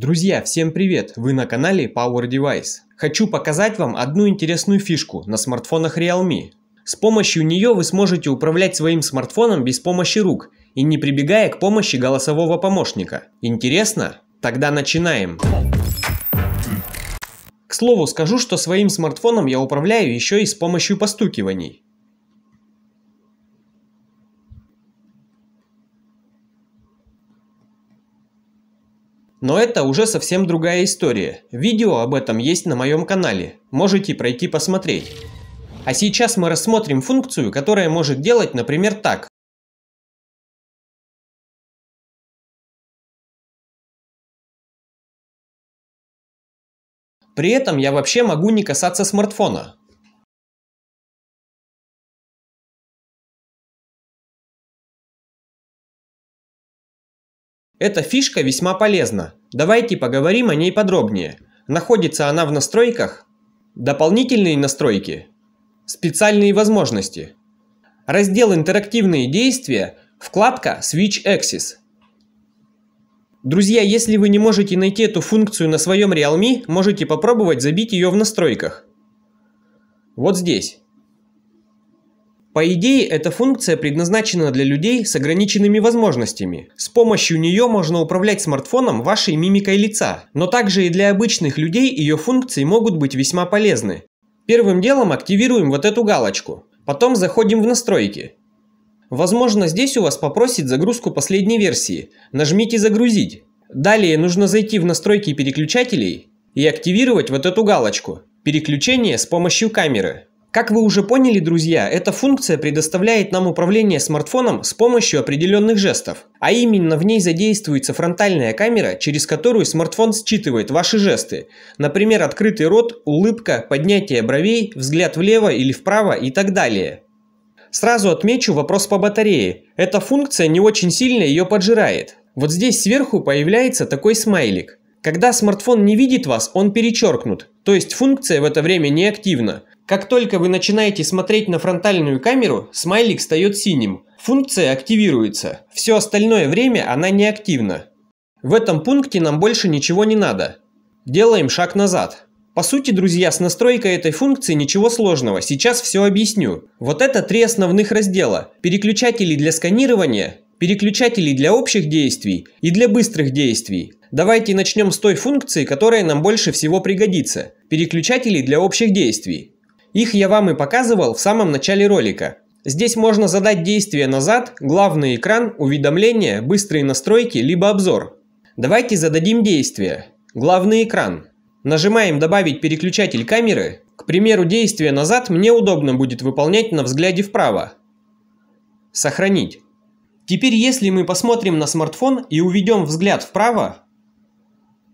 Друзья, всем привет! Вы на канале Power Device. Хочу показать вам одну интересную фишку на смартфонах Realme. С помощью нее вы сможете управлять своим смартфоном без помощи рук и не прибегая к помощи голосового помощника. Интересно? Тогда начинаем! К слову, скажу, что своим смартфоном я управляю еще и с помощью постукиваний. Но это уже совсем другая история. Видео об этом есть на моем канале, можете пройти посмотреть. А сейчас мы рассмотрим функцию, которая может делать, например, так. При этом я вообще могу не касаться смартфона. Эта фишка весьма полезна, Давайте поговорим о ней подробнее. Находится она в настройках? Дополнительные настройки? Специальные возможности? Раздел «Интерактивные действия», вкладка «Switch Axis». Друзья, если вы не можете найти эту функцию на своем Realme, можете попробовать забить ее в настройках. Вот здесь. По идее, эта функция предназначена для людей с ограниченными возможностями. С помощью нее можно управлять смартфоном вашей мимикой лица, но также и для обычных людей ее функции могут быть весьма полезны. Первым делом активируем вот эту галочку, потом заходим в настройки. Возможно, здесь у вас попросит загрузку последней версии, нажмите «Загрузить». Далее нужно зайти в настройки переключателей и активировать вот эту галочку «Переключение с помощью камеры». Как вы уже поняли, друзья, эта функция предоставляет нам управление смартфоном с помощью определенных жестов. А именно в ней задействуется фронтальная камера, через которую смартфон считывает ваши жесты. Например, открытый рот, улыбка, поднятие бровей, взгляд влево или вправо и так далее. Сразу отмечу вопрос по батарее. Эта функция не очень сильно ее поджирает. Вот здесь сверху появляется такой смайлик. Когда смартфон не видит вас, он перечеркнут, то есть функция в это время не активна. Как только вы начинаете смотреть на фронтальную камеру, смайлик встает синим. Функция активируется. Все остальное время она неактивна. В этом пункте нам больше ничего не надо. Делаем шаг назад. По сути, друзья, с настройкой этой функции ничего сложного, сейчас все объясню. Вот это три основных раздела. Переключатели для сканирования, переключатели для общих действий и для быстрых действий. Давайте начнем с той функции, которая нам больше всего пригодится. Переключатели для общих действий. Их я вам и показывал в самом начале ролика. Здесь можно задать действие назад, главный экран, уведомления, быстрые настройки, либо обзор. Давайте зададим действие. Главный экран. Нажимаем «Добавить переключатель камеры». К примеру, действие назад мне удобно будет выполнять на взгляде вправо. Сохранить. Теперь, если мы посмотрим на смартфон и уведем взгляд вправо,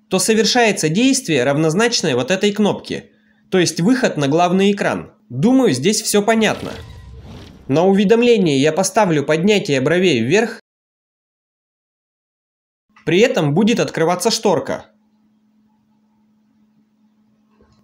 то совершается действие, равнозначное вот этой кнопке – то есть выход на главный экран. Думаю, здесь все понятно. На уведомлении я поставлю поднятие бровей вверх. При этом будет открываться шторка.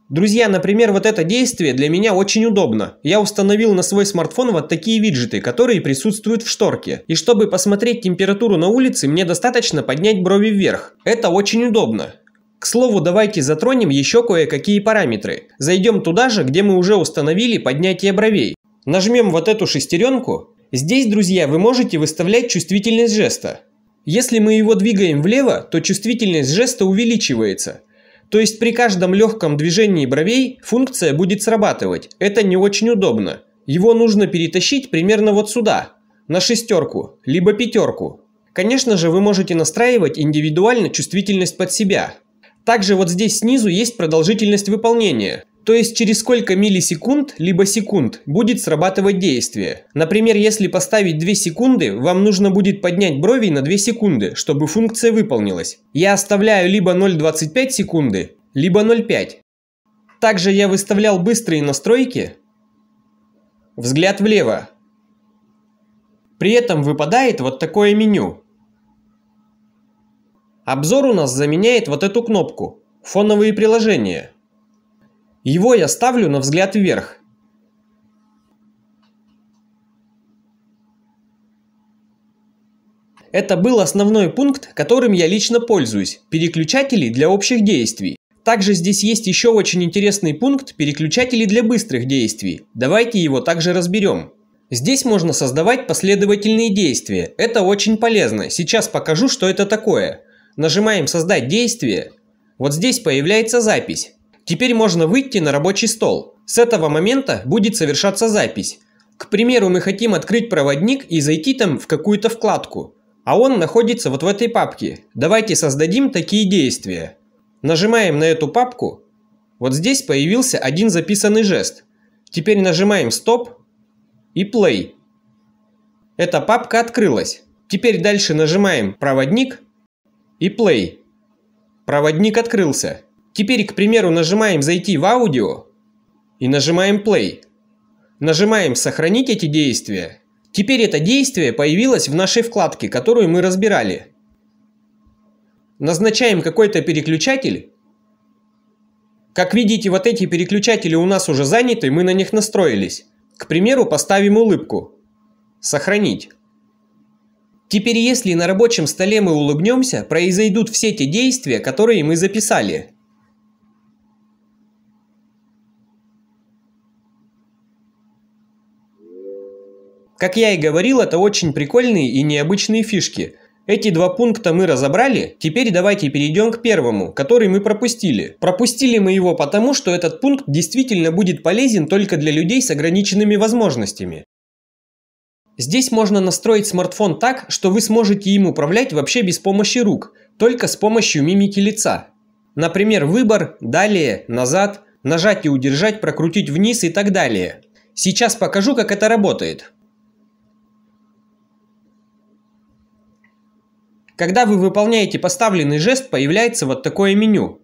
Друзья, например, вот это действие для меня очень удобно. Я установил на свой смартфон вот такие виджеты, которые присутствуют в шторке. И чтобы посмотреть температуру на улице, мне достаточно поднять брови вверх. Это очень удобно. К слову, давайте затронем еще кое-какие параметры. Зайдем туда же, где мы уже установили поднятие бровей. Нажмем вот эту шестеренку. Здесь, друзья, вы можете выставлять чувствительность жеста. Если мы его двигаем влево, то чувствительность жеста увеличивается. То есть при каждом легком движении бровей функция будет срабатывать. Это не очень удобно. Его нужно перетащить примерно вот сюда, на шестерку, либо пятерку. Конечно же, вы можете настраивать индивидуально чувствительность под себя. Также вот здесь снизу есть продолжительность выполнения, то есть через сколько миллисекунд, либо секунд, будет срабатывать действие. Например, если поставить 2 секунды, вам нужно будет поднять брови на 2 секунды, чтобы функция выполнилась. Я оставляю либо 0,25 секунды, либо 0,5. Также я выставлял быстрые настройки. Взгляд влево. При этом выпадает вот такое меню. Обзор у нас заменяет вот эту кнопку «Фоновые приложения». Его я ставлю на взгляд вверх. Это был основной пункт, которым я лично пользуюсь – переключатели для общих действий. Также здесь есть еще очень интересный пункт переключатели для быстрых действий. Давайте его также разберем. Здесь можно создавать последовательные действия. Это очень полезно. Сейчас покажу, что это такое нажимаем «Создать действие», вот здесь появляется запись. Теперь можно выйти на рабочий стол. С этого момента будет совершаться запись. К примеру, мы хотим открыть проводник и зайти там в какую-то вкладку. А он находится вот в этой папке. Давайте создадим такие действия. Нажимаем на эту папку. Вот здесь появился один записанный жест. Теперь нажимаем «Стоп» и плей. Эта папка открылась. Теперь дальше нажимаем «Проводник» и play. Проводник открылся. Теперь, к примеру, нажимаем «Зайти в аудио» и нажимаем play. Нажимаем «Сохранить эти действия». Теперь это действие появилось в нашей вкладке, которую мы разбирали. Назначаем какой-то переключатель. Как видите, вот эти переключатели у нас уже заняты, мы на них настроились. К примеру, поставим улыбку. Сохранить. Теперь если на рабочем столе мы улыбнемся, произойдут все те действия, которые мы записали. Как я и говорил, это очень прикольные и необычные фишки. Эти два пункта мы разобрали, теперь давайте перейдем к первому, который мы пропустили. Пропустили мы его потому, что этот пункт действительно будет полезен только для людей с ограниченными возможностями. Здесь можно настроить смартфон так, что вы сможете им управлять вообще без помощи рук, только с помощью мимики лица. Например, выбор, далее, назад, нажать и удержать, прокрутить вниз и так далее. Сейчас покажу, как это работает. Когда вы выполняете поставленный жест, появляется вот такое меню.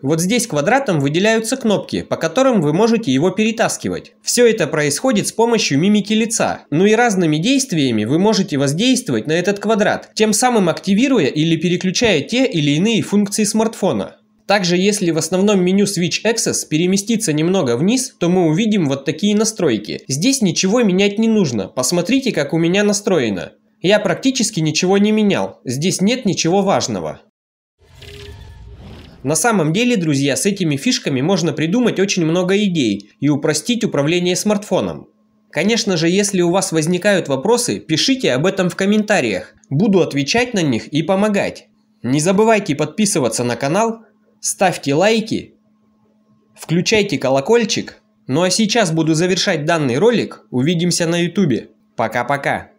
Вот здесь квадратом выделяются кнопки, по которым вы можете его перетаскивать. Все это происходит с помощью мимики лица. Ну и разными действиями вы можете воздействовать на этот квадрат, тем самым активируя или переключая те или иные функции смартфона. Также если в основном меню Switch Access переместиться немного вниз, то мы увидим вот такие настройки. Здесь ничего менять не нужно, посмотрите как у меня настроено. Я практически ничего не менял, здесь нет ничего важного. На самом деле, друзья, с этими фишками можно придумать очень много идей и упростить управление смартфоном. Конечно же, если у вас возникают вопросы, пишите об этом в комментариях. Буду отвечать на них и помогать. Не забывайте подписываться на канал, ставьте лайки, включайте колокольчик. Ну а сейчас буду завершать данный ролик. Увидимся на ютубе. Пока-пока.